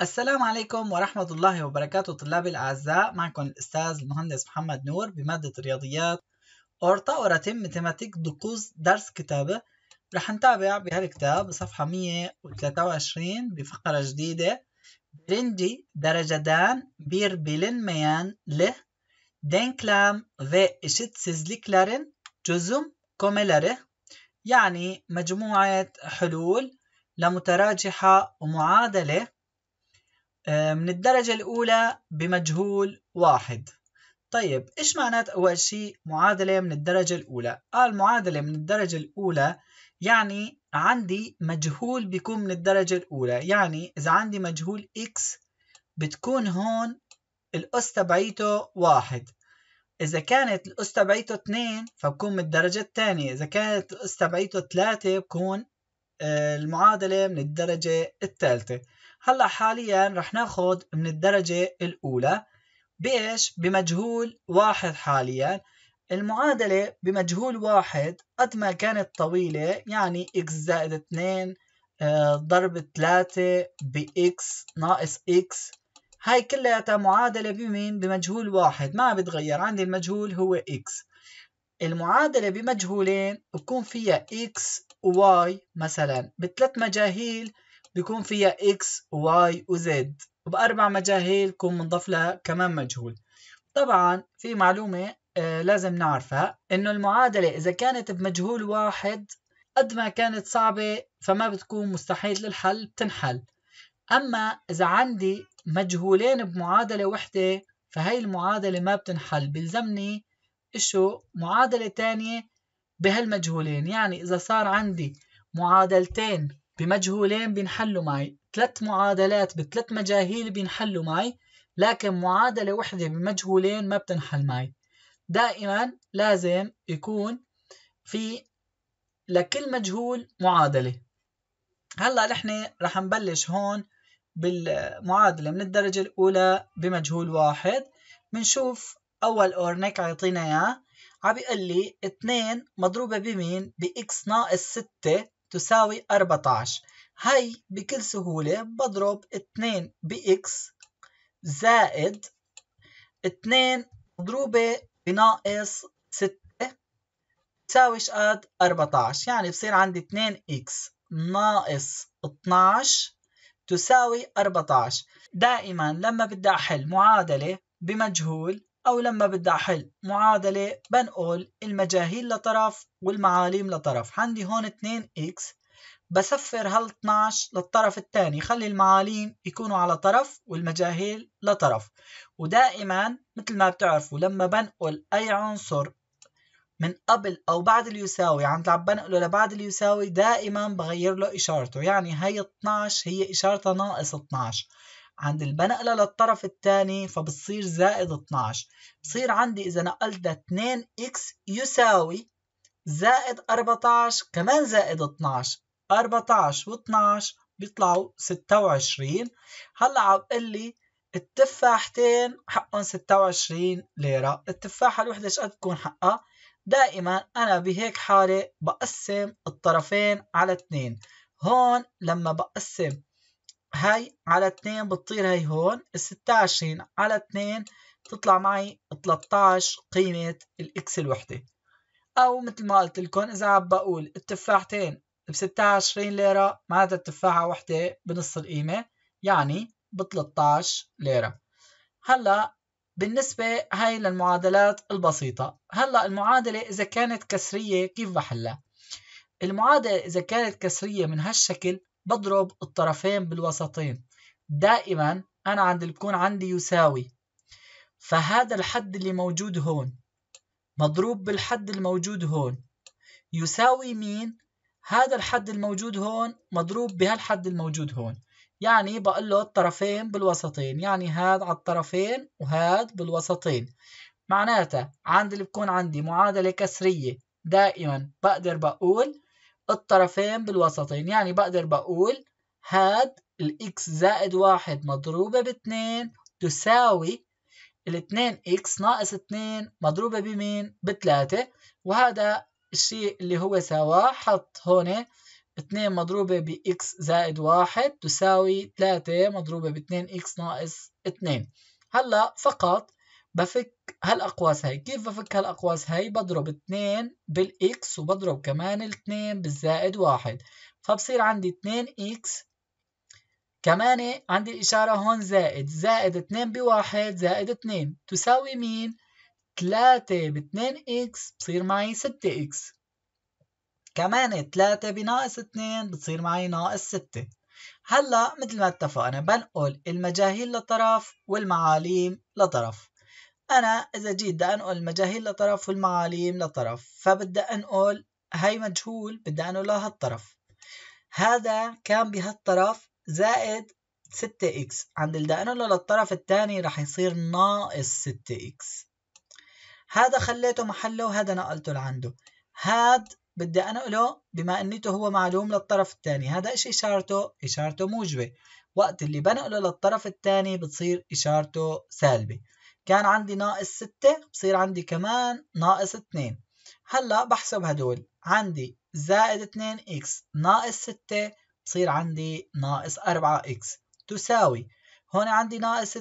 السلام عليكم ورحمة الله وبركاته طلابي الأعزاء معكم الأستاذ المهندس محمد نور بمادة الرياضيات أورطا أوراتيم ماتيماتيك دوكوز درس كتابة رح نتابع بهالكتاب بصفحة 123 بفقرة جديدة birinci dereceden bir bilinmeyenli denklem ve eşitsizliklerin çözüm komeleri يعني مجموعة حلول لمتراجحة ومعادلة من الدرجة الأولى بمجهول واحد طيب إيش معنات أول شيء معادلة من الدرجة الأولى؟ قال معادلة من الدرجة الأولى يعني عندي مجهول بيكون من الدرجة الأولى يعني إذا عندي مجهول x بتكون هون الأس تبعيته واحد إذا كانت الأس تبعيته اتنين فبكون من الدرجة الثانية إذا كانت الأس تبعيته ثلاثة بكون آه، المعادلة من الدرجة الثالثة هلا حاليا رح ناخد من الدرجة الأولى بإيش؟ بمجهول واحد حاليا المعادلة بمجهول واحد قد ما كانت طويلة يعني x زائد 2 آه، ضرب 3 x ناقص x هاي كلها معادلة بمين؟ بمجهول واحد ما بتغير عندي المجهول هو x المعادلة بمجهولين بكون فيها x و y مثلا بثلاث مجاهيل بكون فيها x و y و z وبأربع مجاهيل بكون منضف لها كمان مجهول طبعا في معلومة آه، لازم نعرفها انه المعادلة اذا كانت بمجهول واحد قد ما كانت صعبة فما بتكون مستحيل للحل بتنحل اما اذا عندي مجهولين بمعادلة وحدة فهي المعادلة ما بتنحل بلزمني اشو معادلة تانية بهالمجهولين يعني اذا صار عندي معادلتين بمجهولين بينحلوا معي ثلاث معادلات بثلاث مجاهيل بينحلوا معي لكن معادلة وحدة بمجهولين ما بتنحل معي دائما لازم يكون في لكل مجهول معادلة هلا نحن رح نبلش هون بالمعادلة من الدرجة الأولى بمجهول واحد بنشوف أول أورنيك عيطينا إياه عبيقل لي 2 مضروبة بمين؟ بإكس ناقص 6 تساوي 14 هاي بكل سهولة بضرب 2 بإكس زائد 2 مضروبة بناقص 6 تساويش قد 14 يعني بصير عندي 2 اكس ناقص 12 تساوي 14 دائما لما بدي أحل معادلة بمجهول أو لما بدي أحل معادلة بنقول المجاهيل لطرف والمعاليم لطرف عندي هون 2 اكس بسفر هال 12 للطرف الثاني خلي المعاليم يكونوا على طرف والمجاهيل لطرف ودائما مثل ما بتعرفوا لما بنقل أي عنصر من قبل أو بعد اليساوي عم يعني عم بنقله لبعد اليساوي دائما بغير له إشارته يعني هي 12 هي إشارتها ناقص 12 عند البنقلة للطرف الثاني فبتصير زائد 12 بصير عندي إذا نقلت 2 اكس يساوي زائد 14 كمان زائد 12 14 و12 بيطلعوا 26 هلا عم بقول لي التفاحتين حقهم 26 ليرة التفاحة الوحدة ايش قد تكون حقها دائما انا بهيك حالة بقسم الطرفين على 2 هون لما بقسم هاي على 2 بتطير هاي هون ال 26 على 2 تطلع معي 13 قيمة الاكس الوحدة او مثل ما قلت لكم اذا عم بقول التفاحتين ب 26 ليرة معناتها التفاحة وحدة بنص القيمة يعني ب 13 ليرة هلا بالنسبة هاي للمعادلات البسيطة هلا المعادلة إذا كانت كسرية كيف بحلها المعادلة إذا كانت كسرية من هالشكل بضرب الطرفين بالوسطين دائما أنا عند بكون عندي يساوي فهذا الحد اللي موجود هون مضروب بالحد الموجود هون يساوي مين هذا الحد الموجود هون مضروب بهالحد الموجود هون يعني بقول له الطرفين بالوسطين يعني هاد على الطرفين وهاد بالوسطين معناتها عند اللي بكون عندي معادلة كسرية دائما بقدر بقول الطرفين بالوسطين يعني بقدر بقول هاد الإكس زائد واحد مضروبة باتنين تساوي الاتنين إكس ناقص اتنين مضروبة بمين؟ بتلاتة وهذا الشيء اللي هو سوا حط هون 2 مضروبة ب x زائد 1 تساوي 3 مضروبة ب 2 x ناقص 2 هلا فقط بفك هالأقواس هاي كيف بفك هالأقواس هاي بضرب 2 بالإكس وبضرب كمان 2 بالزائد 1 فبصير عندي 2 x كمان عندي الإشارة هون زائد زائد 2 بواحد زائد 2 تساوي مين؟ 3 ب 2 اكس بصير معي 6 اكس كمان 3 بناقص 2 بتصير معي ناقص 6 هلا مثل ما اتفقنا بنقل المجاهيل لطرف والمعاليم لطرف انا اذا جيت بدي انقل المجاهيل لطرف والمعاليم لطرف فبدي انقل هي مجهول بدي انقله لهالطرف هذا كان بهالطرف زائد 6 اكس عند اللي بدي انقله للطرف الثاني رح يصير ناقص 6 اكس هذا خليته محله وهذا نقلته لعنده هاد بدي انقله بما انيته هو معلوم للطرف الثاني هذا ايش اشارته اشارته موجبه وقت اللي بنقله للطرف الثاني بتصير اشارته سالبه كان عندي ناقص 6 بصير عندي كمان ناقص 2 هلا بحسب هدول عندي زائد 2 اكس ناقص 6 بصير عندي ناقص 4 اكس تساوي هون عندي ناقص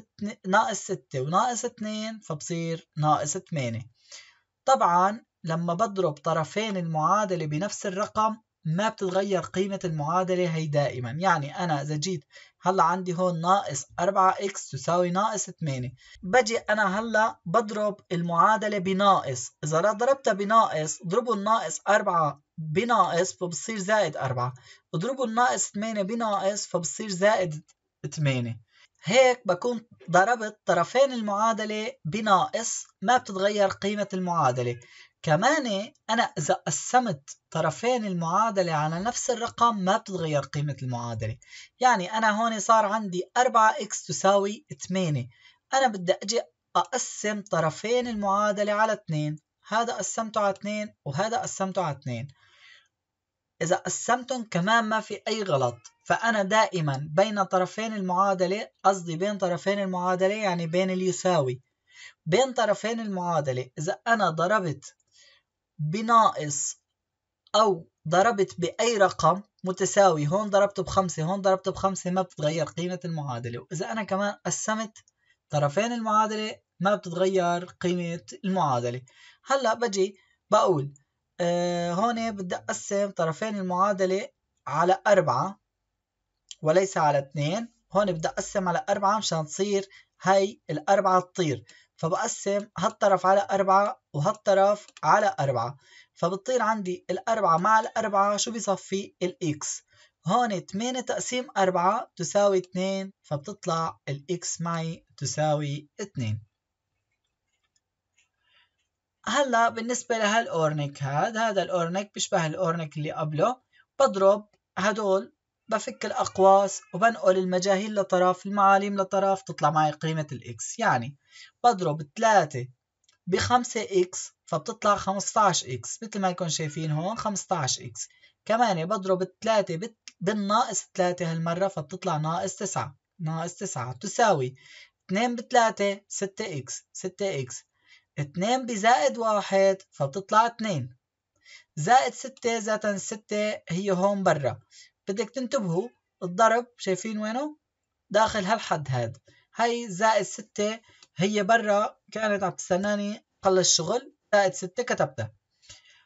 ناقص 6 وناقص 2 فبصير ناقص 8 طبعا لما بضرب طرفين المعادلة بنفس الرقم ما بتتغير قيمة المعادلة هي دائما يعني أنا إذا جيت هلا عندي هون ناقص 4x تساوي ناقص 8 بجي أنا هلا بضرب المعادلة بناقص إذا ضربتها بناقص ضربوا الناقص 4 بناقص فبصير زائد 4 اضربوا الناقص 8 بناقص فبصير زائد 8 هيك بكون ضربت طرفين المعادلة بناقص ما بتتغير قيمة المعادلة كمان أنا إذا قسمت طرفين المعادلة على نفس الرقم ما بتتغير قيمة المعادلة يعني أنا هون صار عندي 4x تساوي 8 أنا بدي أجي أقسم طرفين المعادلة على 2 هذا قسمته على 2 وهذا قسمته على 2 إذا قسمتهم كمان ما في أي غلط فأنا دائما بين طرفين المعادلة قصدي بين طرفين المعادلة يعني بين اليساوي بين طرفين المعادلة إذا أنا ضربت بناقص أو ضربت بأي رقم متساوي هون ضربته بخمسة هون ضربته بخمسة ما بتتغير قيمة المعادلة وإذا أنا كمان قسمت طرفين المعادلة ما بتتغير قيمة المعادلة هلأ بجي بقول آه هون بدي أقسم طرفين المعادلة على أربعة وليس على اثنين هون بدي أقسم على أربعة مشان تصير هاي الأربعة تطير فبقسم هالطرف على أربعة وهالطرف على أربعة فبتطير عندي الأربعة مع الأربعة شو بيصفي الإكس هون 8 تقسيم 4 تساوي 2 فبتطلع الإكس معي تساوي 2 هلا بالنسبة لهالأورنيك هاد هذا الأورنيك بيشبه الأورنيك اللي قبله بضرب هدول بفك الأقواس وبنقل المجاهيل لطرف المعاليم لطرف تطلع معي قيمة الإكس يعني بضرب 3 ب 5 إكس فبتطلع 15 إكس مثل ما يكون شايفين هون 15 إكس كمان بضرب 3 بالناقص 3 هالمرة فبتطلع ناقص 9 ناقص 9 تساوي 2 ب 3 6 إكس 6 إكس 2 بزائد 1 فبتطلع 2 زائد 6 ذاتا 6 هي هون برا بدك تنتبهوا الضرب شايفين وينه داخل هالحد هاد هاي زائد ستة هي برا كانت عم تستناني قل الشغل زائد ستة كتبتها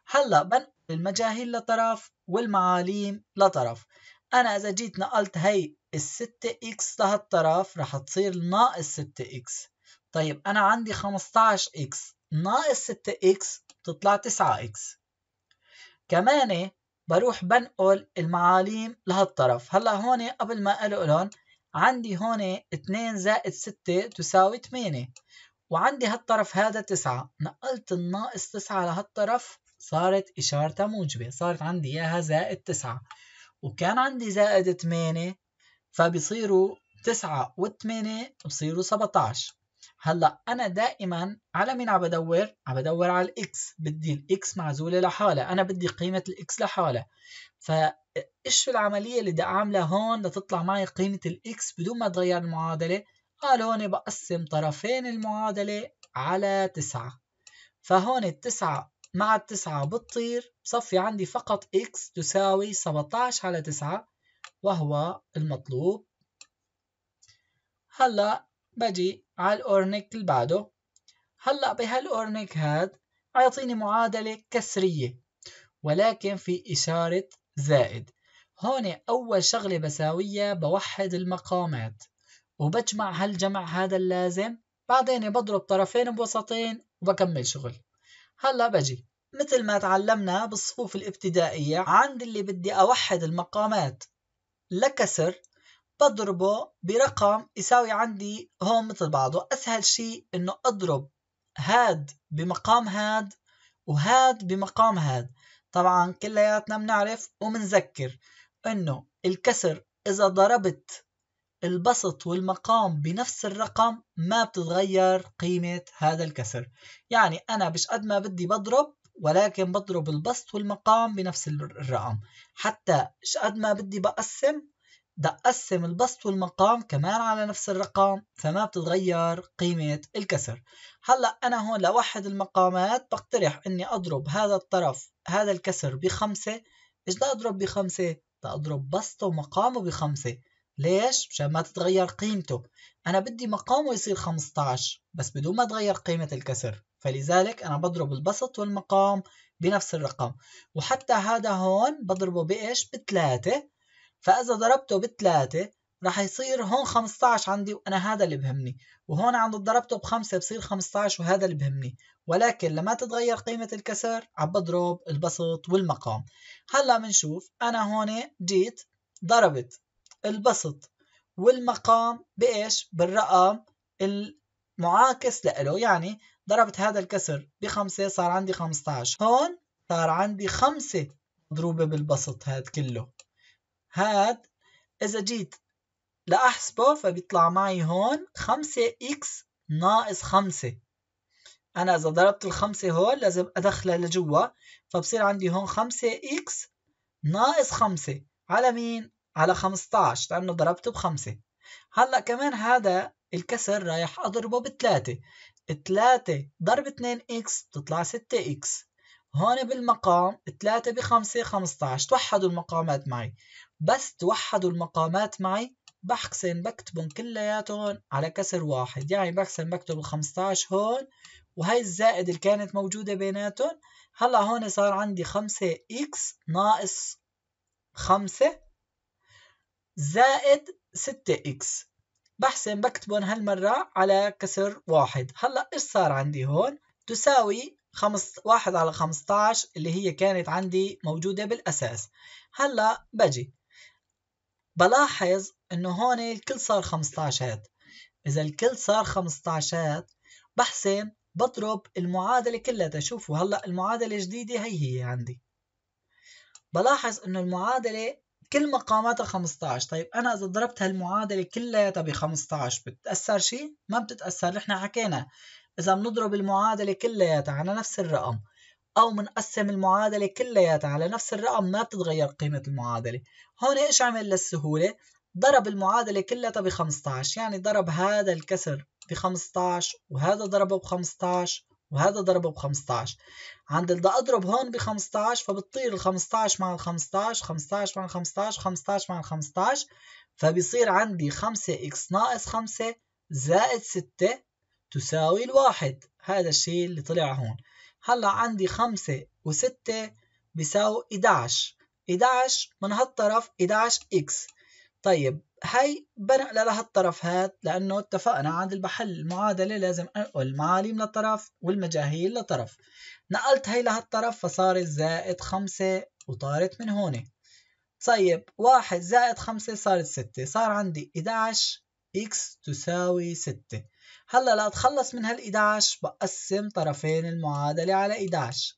هلا بنقل المجاهيل لطرف والمعاليم لطرف انا اذا جيت نقلت هاي الستة اكس لهالطرف رح تصير ناقص ستة اكس طيب انا عندي 15 اكس ناقص ستة اكس بتطلع تسعة اكس كمان بروح بنقل المعاليم لهالطرف هلا هون قبل ما انقلهم عندي هون 2 زائد 6 تساوي 8 وعندي هالطرف هذا 9 نقلت الناقص 9 لهالطرف صارت إشارتها موجبة صارت عندي إياها زائد 9 وكان عندي زائد 8 فبصيروا 9 و8 بصيروا 17 هلا انا دائما على مين عم بدور عم بدور على الاكس بدي الاكس معزوله لحالها انا بدي قيمه الاكس لحالها فايش العمليه اللي بدي اعملها هون لتطلع معي قيمه الاكس بدون ما تغير المعادله قال هون بقسم طرفين المعادله على تسعة فهون التسعة مع التسعة بتطير بصفي عندي فقط اكس تساوي 17 على تسعه وهو المطلوب هلا بجي على الأورنيك اللي بعده هلأ بهالأورنيك هاد عيطيني معادلة كسرية ولكن في إشارة زائد هون أول شغلة بساويها بوحد المقامات وبجمع هالجمع هذا اللازم بعدين بضرب طرفين بوسطين وبكمل شغل هلأ بجي مثل ما تعلمنا بالصفوف الابتدائية عند اللي بدي أوحد المقامات لكسر بضربه برقم يساوي عندي هون مثل بعضه أسهل شيء إنه أضرب هاد بمقام هاد وهاد بمقام هاد طبعا كلياتنا بنعرف وبنذكر إنه الكسر إذا ضربت البسط والمقام بنفس الرقم ما بتتغير قيمة هذا الكسر يعني أنا مش قد ما بدي بضرب ولكن بضرب البسط والمقام بنفس الرقم حتى قد ما بدي بقسم دقسم البسط والمقام كمان على نفس الرقم فما بتتغير قيمة الكسر هلأ أنا هون لوحد المقامات بقترح أني أضرب هذا الطرف هذا الكسر بخمسة إيش بدي أضرب بخمسة؟ بدي أضرب بسطه ومقامه بخمسة ليش؟ مشان ما تتغير قيمته أنا بدي مقامه يصير 15 بس بدون ما تغير قيمة الكسر فلذلك أنا بضرب البسط والمقام بنفس الرقم وحتى هذا هون بضربه بإيش؟ بثلاثة فاذا ضربته بثلاثة رح يصير هون 15 عندي وانا هذا اللي بهمني وهون عند ضربته بخمسة بصير 15 وهذا اللي بهمني ولكن لما تتغير قيمة الكسر عم بضرب البسط والمقام هلا بنشوف انا هون جيت ضربت البسط والمقام بايش بالرقم المعاكس لإله، يعني ضربت هذا الكسر بخمسة صار عندي 15 هون صار عندي خمسة مضروبة بالبسط هاد كله هاد إذا جيت لأحسبه فبيطلع معي هون خمسة إكس ناقص خمسة أنا إذا ضربت الخمسة هون لازم أدخلها لجوا فبصير عندي هون خمسة إكس ناقص خمسة على مين؟ على 15 لأنه ضربته بخمسة هلأ كمان هذا الكسر رايح أضربه بثلاثة تلاتة ضرب اتنين إكس بتطلع ستة إكس هون بالمقام تلاتة بخمسة خمستاعش توحدوا المقامات معي بس توحدوا المقامات معي بحسن بكتبهم كلياتهم على كسر واحد يعني بحسن بكتب ال 15 هون وهي الزائد اللي كانت موجودة بيناتهم هلا هون صار عندي 5 اكس ناقص 5 زائد 6 اكس بحسن بكتبهم هالمرة على كسر واحد هلا ايش صار عندي هون تساوي خمس واحد على 15 اللي هي كانت عندي موجودة بالأساس هلا بجي بلاحظ انه هون الكل صار 15 اذا الكل صار 15 بحسن بضرب المعادلة كلها شوفوا هلا المعادلة الجديده هي هي عندي بلاحظ انه المعادلة كل مقاماتها 15 طيب انا اذا ضربت هالمعادلة كلياتها ب 15 بتتأثر شيء ما بتتأثر نحن حكينا اذا بنضرب المعادلة كلياتها على نفس الرقم او منقسم المعادله كلياتها على نفس الرقم ما بتتغير قيمه المعادله هون ايش عمل للسهوله ضرب المعادله كلها ب 15 يعني ضرب هذا الكسر ب 15 وهذا ضربه ب 15 وهذا ضربه ب 15 عند بدي اضرب هون ب 15 فبتطير ال 15 مع ال 15 15 مع ال 15 15 مع ال 15 فبيصير عندي 5 اكس ناقص 5 زائد 6 تساوي الواحد هذا الشيء اللي طلع هون هلا عندي خمسة وستة بيساوي 11 11 من هالطرف 11 اكس طيب هي بنقلها لهالطرف هات لأنه اتفقنا عند البحل المعادلة لازم أنقل المعاليم للطرف والمجاهيل لطرف نقلت هي لهالطرف فصار زائد خمسة وطارت من هون طيب واحد زائد خمسة صارت ستة صار عندي 11 x تساوي 6 هلا لأتخلص من هال 11 بقسم طرفين المعادلة على 11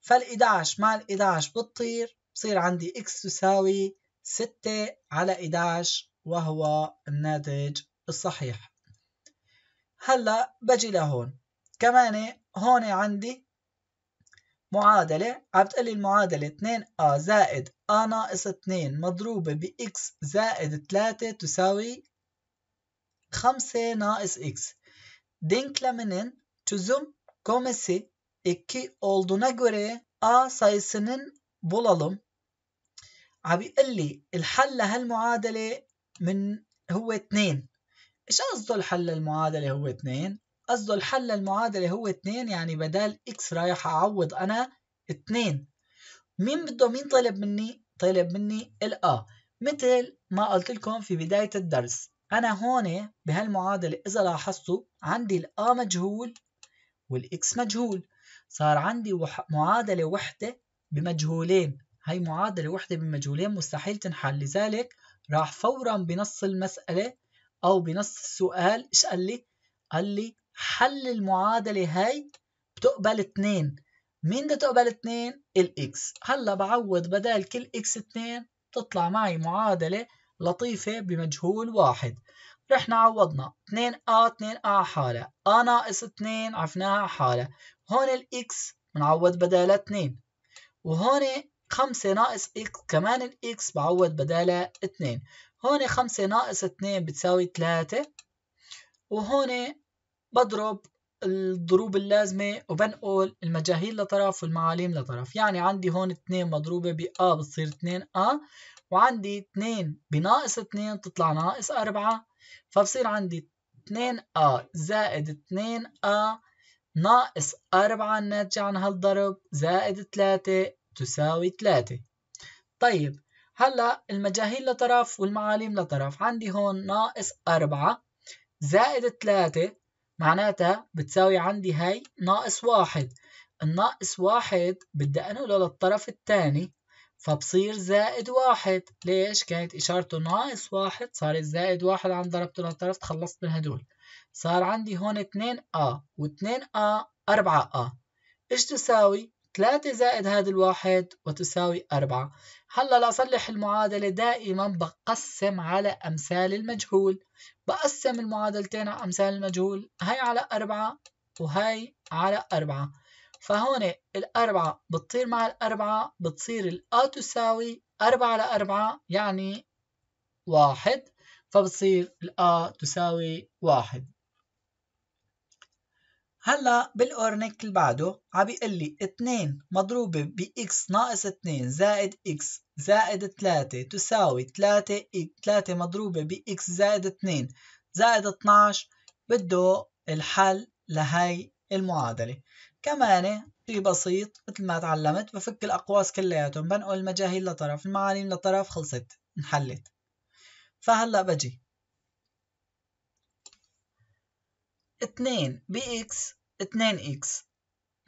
فال 11 مع ال 11 بتطير بصير عندي x تساوي 6 على 11 وهو الناتج الصحيح هلا بجي لهون كمان هون عندي معادلة عم بتقلي المعادلة 2a زائد a ناقص 2 مضروبة ب x زائد 3 تساوي 5 naqıs x. Denkleminin çözüm gomesi 2 olduğuna göre a sayısının bulalım. عم بيقول لي الحل لهالمعادلة من هو 2 ايش قصده الحل للمعادلة هو 2 قصده الحل للمعادلة هو 2 يعني بدال x رايح اعوض انا 2 مين بده مين طلب مني طلب مني الأ مثل ما قلت لكم في بداية الدرس أنا هون بهالمعادلة إذا لاحظتوا عندي الـ A مجهول والإكس مجهول صار عندي وح... معادلة وحدة بمجهولين هي معادلة وحدة بمجهولين مستحيل تنحل لذلك راح فورا بنص المسألة أو بنص السؤال إيش قال لي؟ قال لي حل المعادلة هاي بتقبل اتنين مين تقبل اتنين؟ الاكس هلا بعوض بدال كل اكس اتنين بتطلع معي معادله لطيفة بمجهول واحد رحنا عوضنا 2 a 2 a حالة a ناقص 2 عفناها حالة هون X منعوض بداله 2 وهون 5 ناقص X كمان X بعوض بداله 2 هون 5 ناقص 2 بتساوي 3 وهون بضرب الضروب اللازمة وبنقول المجاهيل لطرف والمعاليم لطرف يعني عندي هون 2 مضروبة ب A بتصير 2 A وعندي 2 بناقص 2 تطلع ناقص 4 فبصير عندي 2A زائد 2A ناقص 4 الناتجة عن هالضرب زائد 3 تساوي 3 طيب هلا المجاهيل لطرف والمعاليم لطرف عندي هون ناقص 4 زائد 3 معناتها بتساوي عندي هاي ناقص 1 الناقص 1 بدي أنقله للطرف الثاني فبصير زائد واحد ليش كانت إشارته ناقص واحد صار زائد واحد عن ضربته للطرف تخلصت من هدول صار عندي هون 2 آ و2 آ 4 آ إيش تساوي 3 زائد هذا الواحد وتساوي 4 هلا لأصلح المعادلة دائما بقسم على أمثال المجهول بقسم المعادلتين على أمثال المجهول هاي على 4 وهي على 4 فهون الأربعة بتطير مع الأربعة بتصير الأ تساوي أربعة على أربعة يعني واحد فبتصير الأ تساوي واحد هلا بالأورنيك اللي بعده عم بيقول لي 2 مضروبة ب x ناقص 2 زائد x زائد 3 تساوي 3 3 مضروبة ب x زائد 2 زائد 12 بده الحل لهي المعادلة كمان شيء بسيط مثل ما تعلمت بفك الأقواس كلياتهم بنقل المجاهيل لطرف المعاليم لطرف خلصت انحلت فهلأ بجي اتنين بإكس اتنين إكس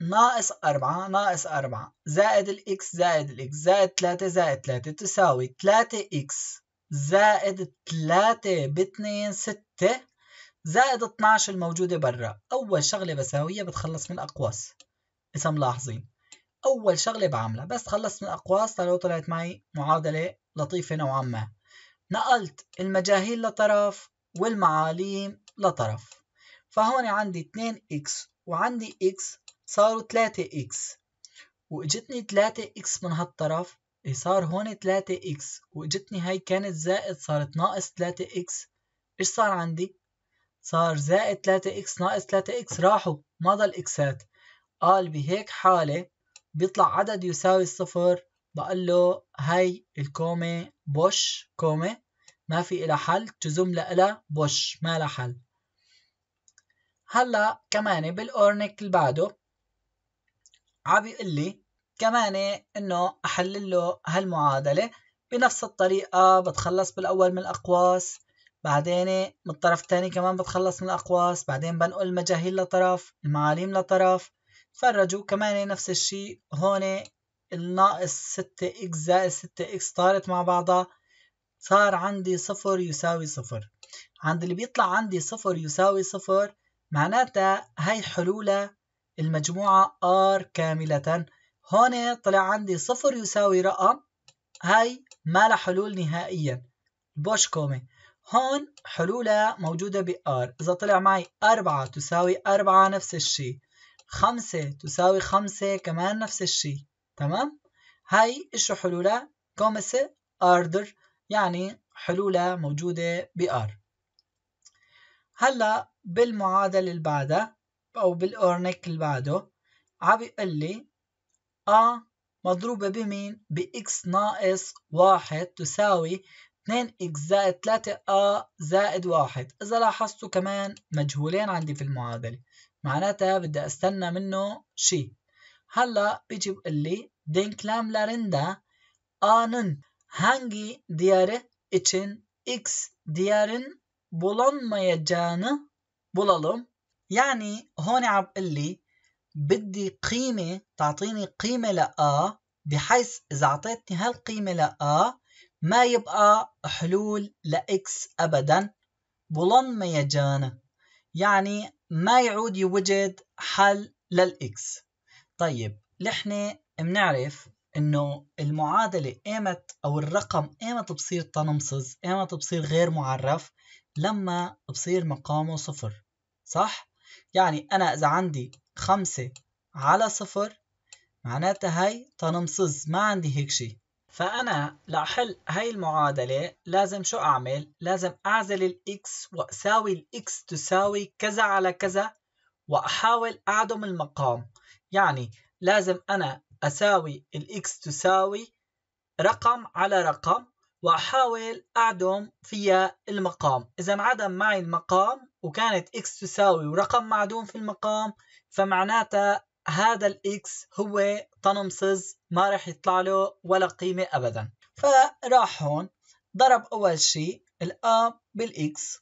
ناقص أربعة ناقص أربعة زائد الإكس زائد الإكس زائد تلاتة زائد تلاتة تساوي تلاتة إكس زائد تلاتة باتنين ستة زائد 12 الموجودة برا أول شغلة بساويها بتخلص من الأقواس إذا ملاحظين أول شغلة بعملها بس خلصت من الأقواس طلعوا طلعت معي معادلة لطيفة نوعا ما نقلت المجاهيل لطرف والمعاليم لطرف فهون عندي 2x وعندي x صاروا 3x واجتني 3x من هالطرف صار هون 3x واجتني هاي كانت زائد صارت ناقص 3x ايش صار عندي صار زائد 3x ناقص 3x راحوا ما ضل اكسات قال بهيك حالة بيطلع عدد يساوي صفر بقول له هاي الكومة بوش كومة ما في إلها حل تزوم لها بوش ما لها حل هلا كمان بالأورنيك اللي بعده عم يقول لي كمان إنه أحلل له هالمعادلة بنفس الطريقة بتخلص بالأول من الأقواس بعدين من الطرف الثاني كمان بتخلص من الأقواس بعدين بنقل المجاهيل لطرف المعاليم لطرف تفرجوا كمان نفس الشيء هون الناقص 6 اكس زائد 6 اكس طارت مع بعضها صار عندي صفر يساوي صفر عند اللي بيطلع عندي صفر يساوي صفر معناتها هاي حلولة المجموعة R كاملة هون طلع عندي صفر يساوي رقم هاي ما لها حلول نهائيا بوش كومي هون حلولها موجودة بآر إذا طلع معي أربعة تساوي أربعة نفس الشي خمسة تساوي خمسة كمان نفس الشي تمام هاي إيشو حلولها كومسة آردر يعني حلولها موجودة بآر هلا بالمعادلة اللي بعدها أو بالأورنيك اللي بعده عم بيقول لي أ مضروبة بمين؟ بإكس ناقص واحد تساوي 2 اكس زائد 3 ا زائد 1 اذا لاحظتوا كمان مجهولين عندي في المعادله معناتها بدي استنى منه شيء هلا بيجي بقول لي den klemlerinde a'nın hangi diyarı için x diyarın bulunmayacağını bulalım. يعني هون عم بقول لي بدي قيمة تعطيني قيمة لأ بحيث إذا أعطيتني هالقيمة لأ ما يبقى حلول لإكس أبدا يجانا يعني ما يعود يوجد حل للإكس طيب لحنا بنعرف انه المعادله ايمت او الرقم ايمت بصير تنمصز ايمت بصير غير معرف لما بصير مقامه صفر صح يعني انا اذا عندي خمسة على صفر معناتها هاي تنمصز ما عندي هيك شيء فأنا لأحل هاي المعادلة لازم شو أعمل؟ لازم أعزل الإكس وأساوي الإكس تساوي كذا على كذا وأحاول أعدم المقام يعني لازم أنا أساوي الإكس تساوي رقم على رقم وأحاول أعدم فيها المقام إذا انعدم معي المقام وكانت إكس تساوي ورقم معدوم في المقام فمعناتها هذا الاكس هو تنمصز ما راح يطلع له ولا قيمة ابدا فراح هون ضرب اول شيء الأ بالاكس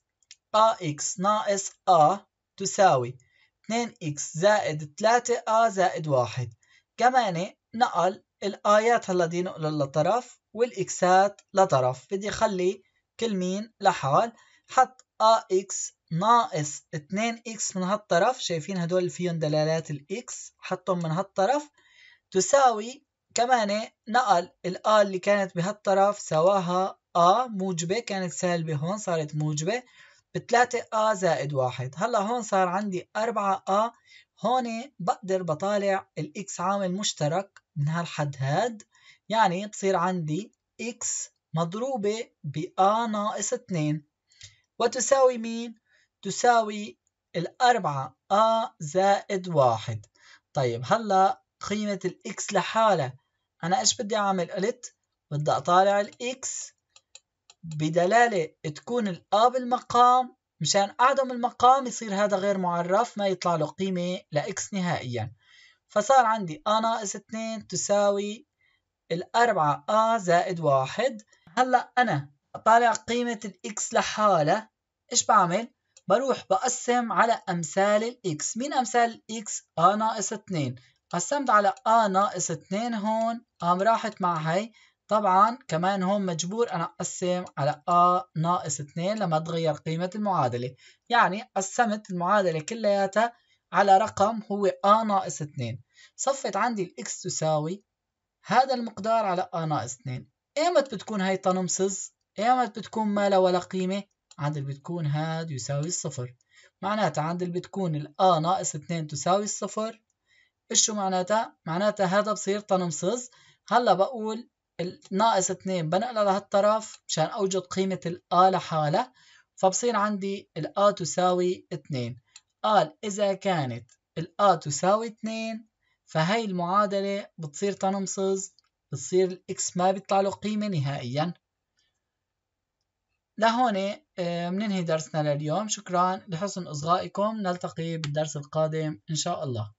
أ اكس ناقص أ تساوي 2 اكس زائد 3 أ زائد 1 كمان نقل الآيات هلا بدي نقلها لطرف والإكسات لطرف بدي أخلي كل مين لحال حط اكس ناقص 2x من هالطرف شايفين هدول فيهم دلالات الاكس حطهم من هالطرف تساوي كمان نقل ال اللي كانت بهالطرف سواها آ موجبة كانت سالبة هون صارت موجبة بتلاتة آ زائد واحد هلا هون صار عندي أربعة آ هون بقدر بطالع الإكس عامل مشترك من هالحد هاد يعني بصير عندي إكس مضروبة ب آ ناقص اتنين وتساوي مين؟ تساوي الأربعة أ زائد واحد طيب هلا قيمة الإكس لحالها أنا إيش بدي أعمل؟ قلت بدي أطالع الإكس بدلالة تكون الأ بالمقام مشان أعدم المقام يصير هذا غير معرف ما يطلع له قيمة لإكس نهائيا فصار عندي أ ناقص 2 تساوي الأربعة أ زائد واحد هلأ أنا أطالع قيمة الإكس لحالها ايش بعمل؟ بروح بقسم على أمثال الإكس مين أمثال الإكس؟ آ ناقص 2 قسمت على آ ناقص 2 هون قام راحت مع هي طبعا كمان هون مجبور أنا أقسم على آ ناقص 2 لما تغير قيمة المعادلة يعني قسمت المعادلة كلياتها على رقم هو آ ناقص 2 صفت عندي الإكس تساوي هذا المقدار على آ ناقص 2 إيمت بتكون هي تنمصز؟ إيمت بتكون ما لها ولا قيمة؟ اللي بتكون هاد يساوي الصفر معناتها اللي بتكون الا A ناقص 2 تساوي الصفر إيش شو معناتها؟ معناتها هذا بصير تنمصص هلا بقول ناقص 2 بنقلها لهالطرف مشان أوجد قيمة الا A لحالها فبصير عندي الا A تساوي 2 قال إذا كانت الا A تساوي 2 فهي المعادلة بتصير تنمصص بتصير الإكس ما بيطلع له قيمة نهائياً لهون بننهي آه، درسنا لليوم شكرا لحسن إصغائكم نلتقي بالدرس القادم إن شاء الله